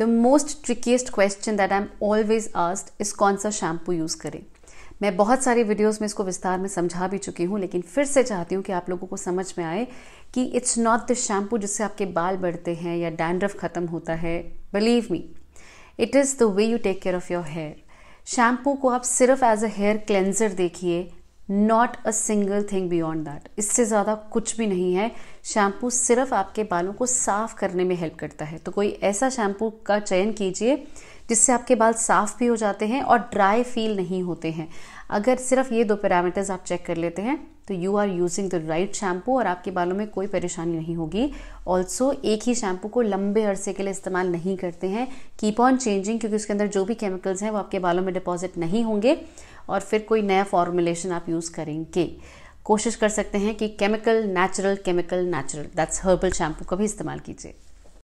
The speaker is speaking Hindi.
the most trickiest question that I am always asked is कौन सा शैम्पू यूज़ करें मैं बहुत सारी वीडियोस में इसको विस्तार में समझा भी चुकी हूँ लेकिन फिर से चाहती हूँ कि आप लोगों को समझ में आए कि इट्स नॉट द शैम्पू जिससे आपके बाल बढ़ते हैं या डैंड्रफ ख़त्म होता है believe me it is the way you take care of your hair shampoo को आप सिर्फ एज अ हेयर क्लेंजर देखिए not a single thing beyond that इससे ज़्यादा कुछ भी नहीं है शैम्पू सिर्फ आपके बालों को साफ करने में हेल्प करता है तो कोई ऐसा शैम्पू का चयन कीजिए जिससे आपके बाल साफ भी हो जाते हैं और ड्राई फील नहीं होते हैं अगर सिर्फ ये दो पैरामीटर्स आप चेक कर लेते हैं तो you are using the right shampoo और आपके बालों में कोई परेशानी नहीं होगी ऑल्सो एक ही शैम्पू को लंबे अरसे के लिए इस्तेमाल नहीं करते हैं कीप ऑन चेंजिंग क्योंकि उसके अंदर जो भी केमिकल्स हैं वो आपके बालों में डिपॉजिट नहीं होंगे और फिर कोई नया फॉर्मुलेशन आप यूज़ करेंगे कोशिश कर सकते हैं कि chemical natural chemical natural that's herbal shampoo का भी इस्तेमाल कीजिए